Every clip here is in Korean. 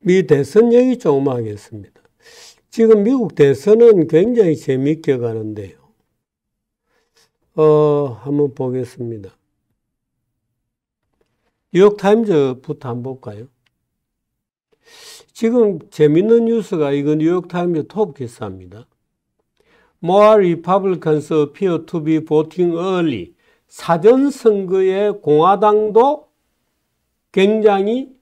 미 대선 얘기 조금 하겠습니다. 지금 미국 대선은 굉장히 재밌게 가는데요. 어, 한번 보겠습니다. 뉴욕타임즈부터 한번 볼까요? 지금 재밌는 뉴스가 이건 뉴욕타임즈 톱 기사입니다. More Republicans appear to be voting early. 사전 선거에 공화당도 굉장히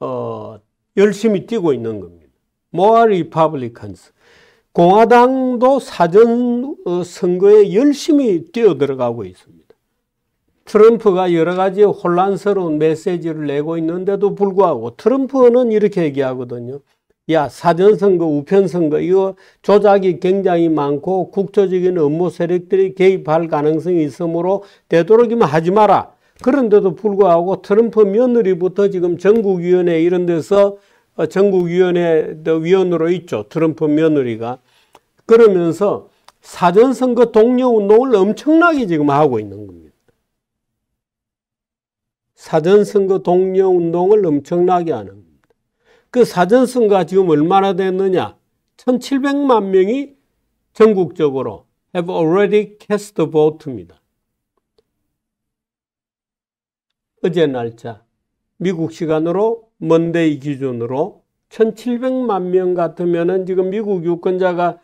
어, 열심히 뛰고 있는 겁니다. 모아 리파블리칸스. 공화당도 사전 어, 선거에 열심히 뛰어들어가고 있습니다. 트럼프가 여러 가지 혼란스러운 메시지를 내고 있는데도 불구하고 트럼프는 이렇게 얘기하거든요. 야, 사전선거, 우편선거, 이거 조작이 굉장히 많고 국조적인 업무 세력들이 개입할 가능성이 있으므로 되도록이면 하지 마라. 그런데도 불구하고 트럼프 며느리부터 지금 전국위원회 이런 데서 어, 전국위원회 위원으로 있죠. 트럼프 며느리가. 그러면서 사전선거 동료운동을 엄청나게 지금 하고 있는 겁니다. 사전선거 동료운동을 엄청나게 하는 겁니다. 그 사전선거가 지금 얼마나 됐느냐. 1700만 명이 전국적으로 have already cast vote입니다. 어제 날짜 미국 시간으로 먼데이 기준으로 1,700만 명 같으면은 지금 미국 유권자가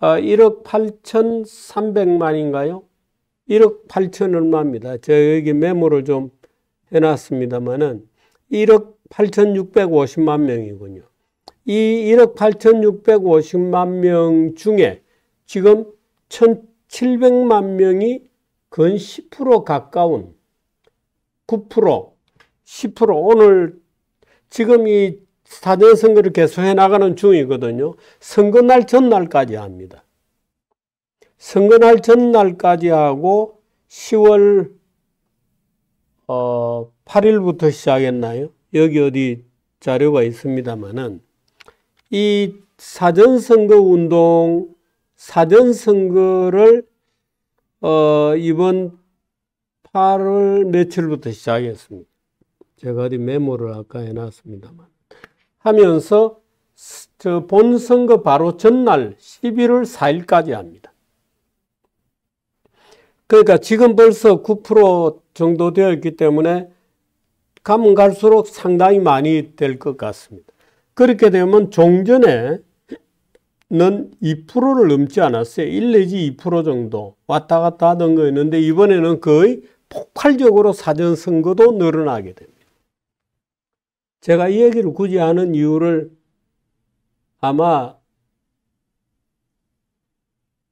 1억 어, 8,300만인가요? 1억 8천 얼마입니다. 제가 여기 메모를 좀해놨습니다만 1억 8,650만 명이군요. 이 1억 8,650만 명 중에 지금 1,700만 명이 근 10% 가까운 9%, 10% 오늘 지금 이 사전 선거를 계속해 나가는 중이거든요. 선거 날 전날까지 합니다. 선거 날 전날까지 하고 10월 어, 8일부터 시작했나요? 여기 어디 자료가 있습니다만은 이 사전 선거 운동 사전 선거를 어, 이번 8월 며칠부터 시작했습니다. 제가 어디 메모를 아까 해놨습니다만. 하면서 본 선거 바로 전날 11월 4일까지 합니다. 그러니까 지금 벌써 9% 정도 되어 기 때문에 가면 갈수록 상당히 많이 될 것 같습니다. 그렇게 되면 종전에는 2%를 넘지 않았어요. 1 내지 2% 정도 왔다 갔다 하던 거였는데 이번에는 거의 폭발적으로 사전선거도 늘어나게 됩니다. 제가 이 얘기를 굳이 하는 이유를 아마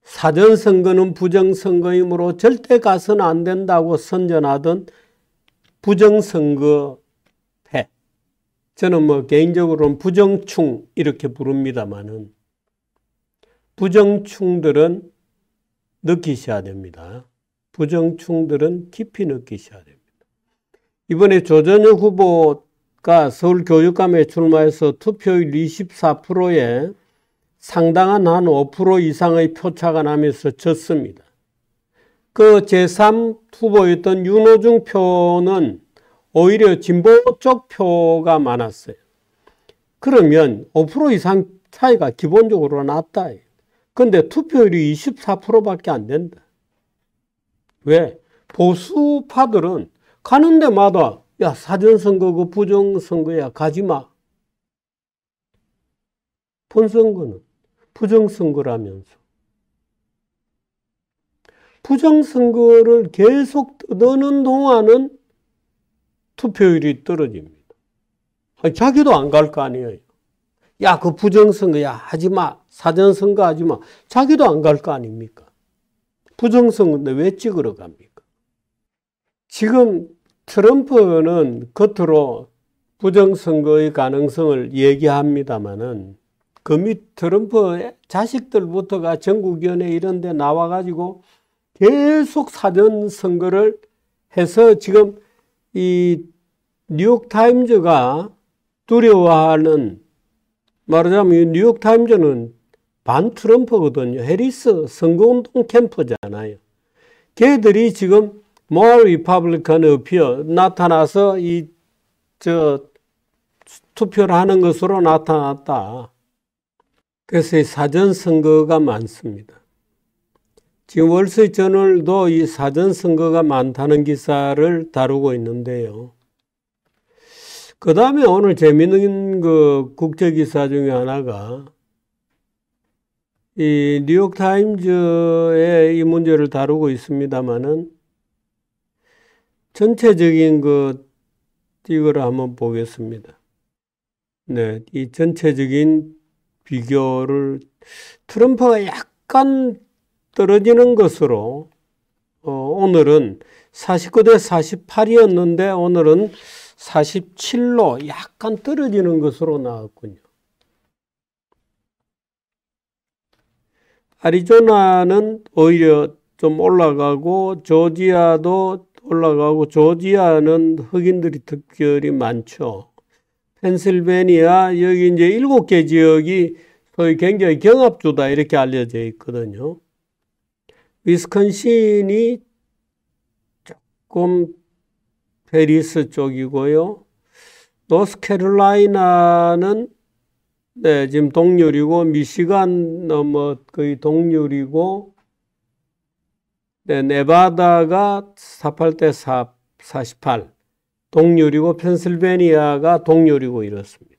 사전선거는 부정선거이므로 절대 가서는 안 된다고 선전하던 부정선거패. 저는 뭐 개인적으로는 부정충 이렇게 부릅니다만은 부정충들은 느끼셔야 됩니다. 부정충들은 깊이 느끼셔야 됩니다. 이번에 조전영 후보가 서울교육감에 출마해서 투표율 24%에 상당한 한 5% 이상의 표차가 나면서 졌습니다. 그 제3 후보였던 윤호중 표는 오히려 진보 쪽 표가 많았어요. 그러면 5% 이상 차이가 기본적으로 났다. 근데 투표율이 24%밖에 안 된다. 왜? 보수파들은 가는 데마다 야 사전선거고 그 부정선거야 가지마. 본선거는 부정선거라면서. 부정선거를 계속 떠드는 동안은 투표율이 떨어집니다. 아니, 자기도 안 갈 거 아니에요. 야, 그 부정선거야. 하지 마. 사전선거 하지 마. 자기도 안 갈 거 아닙니까? 부정선거인데 왜 찍으러 갑니까? 지금 트럼프는 겉으로 부정선거의 가능성을 얘기합니다마는 그밑 트럼프의 자식들부터가 전국위원회 이런 데 나와가지고 계속 사전선거를 해서 지금 이 뉴욕타임즈가 두려워하는 말하자면 뉴욕타임즈는 반 트럼프거든요. 해리스 선거운동 캠프잖아요. 걔들이 지금 모알 리파블리칸 어피어 나타나서 이 저 투표를 하는 것으로 나타났다. 그래서 이 사전 선거가 많습니다. 지금 월세 저널도 이 사전 선거가 많다는 기사를 다루고 있는데요. 그 다음에 오늘 재미있는 그 국제 기사 중에 하나가 이 뉴욕 타임즈에 이 문제를 다루고 있습니다만은 전체적인 그띠거를 한번 보겠습니다. 네, 이 전체적인 비교를 트럼프가 약간 떨어지는 것으로 어, 오늘은 49대 48이었는데 오늘은 47로 약간 떨어지는 것으로 나왔군요. 아리조나는 오히려 좀 올라가고 조지아도 올라가고 조지아는 흑인들이 특별히 많죠. 펜실베니아 여기 이제 일곱 개 지역이 소위 굉장히 경합주다 이렇게 알려져 있거든요. 위스콘신이 조금 페리스 쪽이고요. 노스캐롤라이나는 네, 지금 동률이고 미시간 뭐 거의 동률이고 네, 네바다가 48대 4, 48 동률이고 펜실베니아가 동률이고 이렇습니다.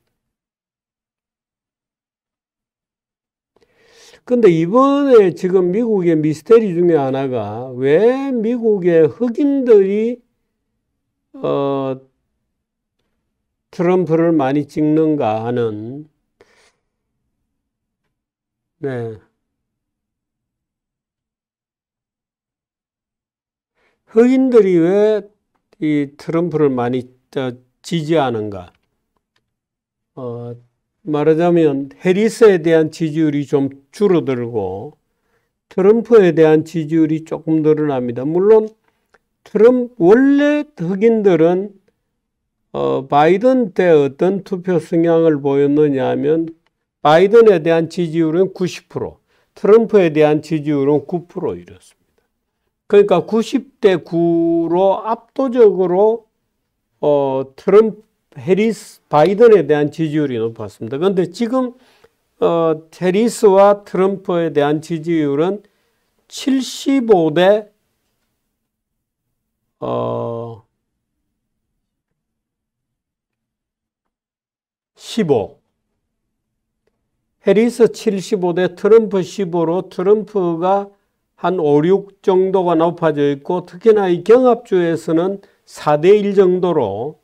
근데 이번에 지금 미국의 미스테리 중에 하나가 왜 미국의 흑인들이 어 트럼프를 많이 찍는가 하는 네. 흑인들이 왜 이 트럼프를 많이 지지하는가? 어, 말하자면 해리스에 대한 지지율이 좀 줄어들고 트럼프에 대한 지지율이 조금 늘어납니다. 물론 트럼프 원래 흑인들은 어, 바이든 때 어떤 투표 성향을 보였느냐 하면 바이든에 대한 지지율은 90%, 트럼프에 대한 지지율은 9% 이렇습니다. 그러니까 90대 9로 압도적으로 어, 트럼프, 해리스, 바이든에 대한 지지율이 높았습니다. 그런데 지금 어, 해리스와 트럼프에 대한 지지율은 75대 어, 15. 해리스 75대 트럼프 15로 트럼프가 한 5, 6 정도가 높아져 있고 특히나 이 경합주에서는 4대 1 정도로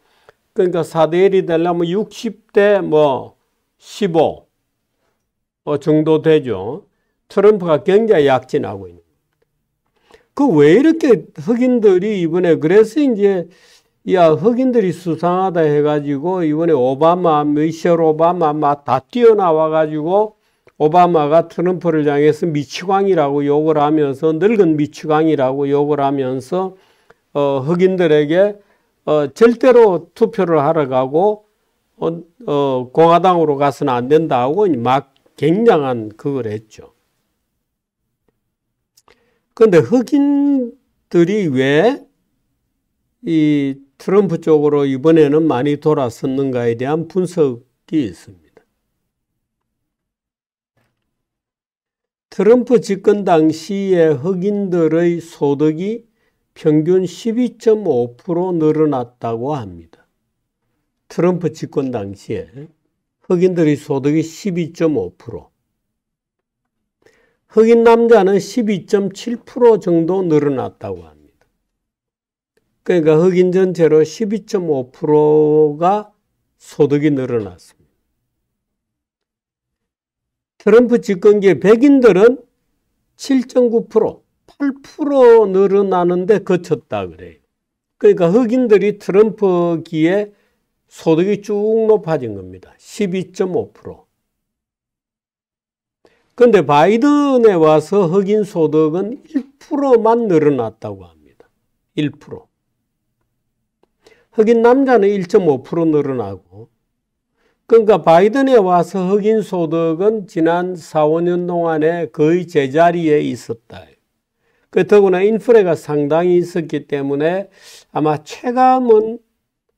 그러니까 4대 1이 되려면 60대 뭐 15 어, 정도 되죠. 트럼프가 굉장히 약진하고 있는. 그 왜 이렇게 흑인들이 이번에 그래서 이제 야 흑인들이 수상하다 해가지고 이번에 오바마 미셸 오바마 막 다 뛰어나와 가지고 오바마가 트럼프를 향해서 미치광이라고 욕을 하면서 늙은 미치광이라고 욕을 하면서 어, 흑인들에게 어, 절대로 투표를 하러 가고 어, 어, 공화당으로 가서는 안 된다고 막 굉장한 그걸 했죠. 근데 흑인들이 왜이 트럼프 쪽으로 이번에는 많이 돌아섰는가에 대한 분석이 있습니다. 트럼프 집권 당시에 흑인들의 소득이 평균 12.5% 늘어났다고 합니다. 트럼프 집권 당시에 흑인들의 소득이 12.5%. 흑인 남자는 12.7% 정도 늘어났다고 합니다. 그러니까 흑인 전체로 12.5%가 소득이 늘어났습니다. 트럼프 집권기에 백인들은 7.9%, 8% 늘어나는데 그쳤다 그래요. 그러니까 흑인들이 트럼프기에 소득이 쭉 높아진 겁니다. 12.5%. 근데 바이든에 와서 흑인 소득은 1%만 늘어났다고 합니다. 1%. 흑인 남자는 1.5% 늘어나고 그러니까 바이든에 와서 흑인 소득은 지난 4, 5년 동안에 거의 제자리에 있었다. 그렇더구나 인플레가 상당히 있었기 때문에 아마 체감은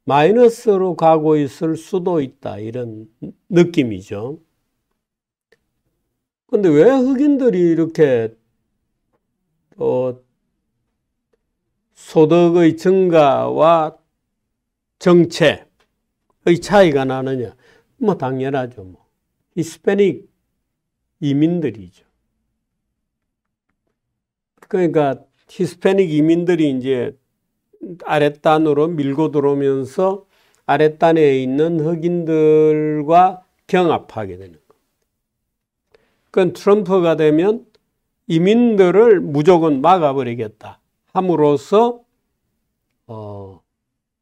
마이너스로 가고 있을 수도 있다. 이런 느낌이죠. 근데 왜 흑인들이 이렇게 어, 소득의 증가와 정체의 차이가 나느냐? 뭐 당연하죠. 뭐. 히스패닉 이민들이죠. 그러니까 히스패닉 이민들이 이제 아랫단으로 밀고 들어오면서 아랫단에 있는 흑인들과 경합하게 되는 거. 그건 트럼프가 되면 이민들을 무조건 막아버리겠다 함으로써 어,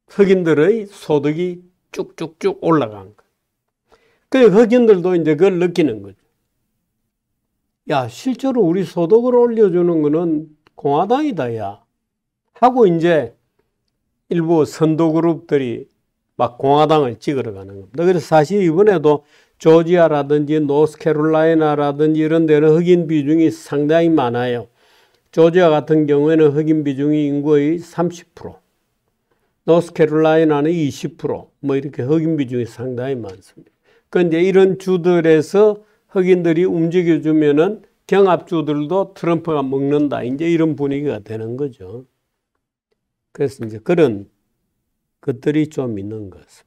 흑인들의 소득이 쭉쭉쭉 올라간 거예요. 그 흑인들도 이제 그걸 느끼는 거죠. 야, 실제로 우리 소득을 올려주는 거는 공화당이다, 야. 하고 이제 일부 선도그룹들이 막 공화당을 찍으러 가는 겁니다. 그래서 사실 이번에도 조지아라든지 노스캐롤라이나라든지 이런 데는 흑인 비중이 상당히 많아요. 조지아 같은 경우에는 흑인 비중이 인구의 30%. 노스캐롤라이나는 20%뭐 이렇게 흑인 비중이 상당히 많습니다. 그런데 그러니까 이런 주들에서 흑인들이 움직여주면은 경합주들도 트럼프가 먹는다. 이제 이런 분위기가 되는 거죠. 그래서 이제 그런 것들이 좀 있는 것같습니다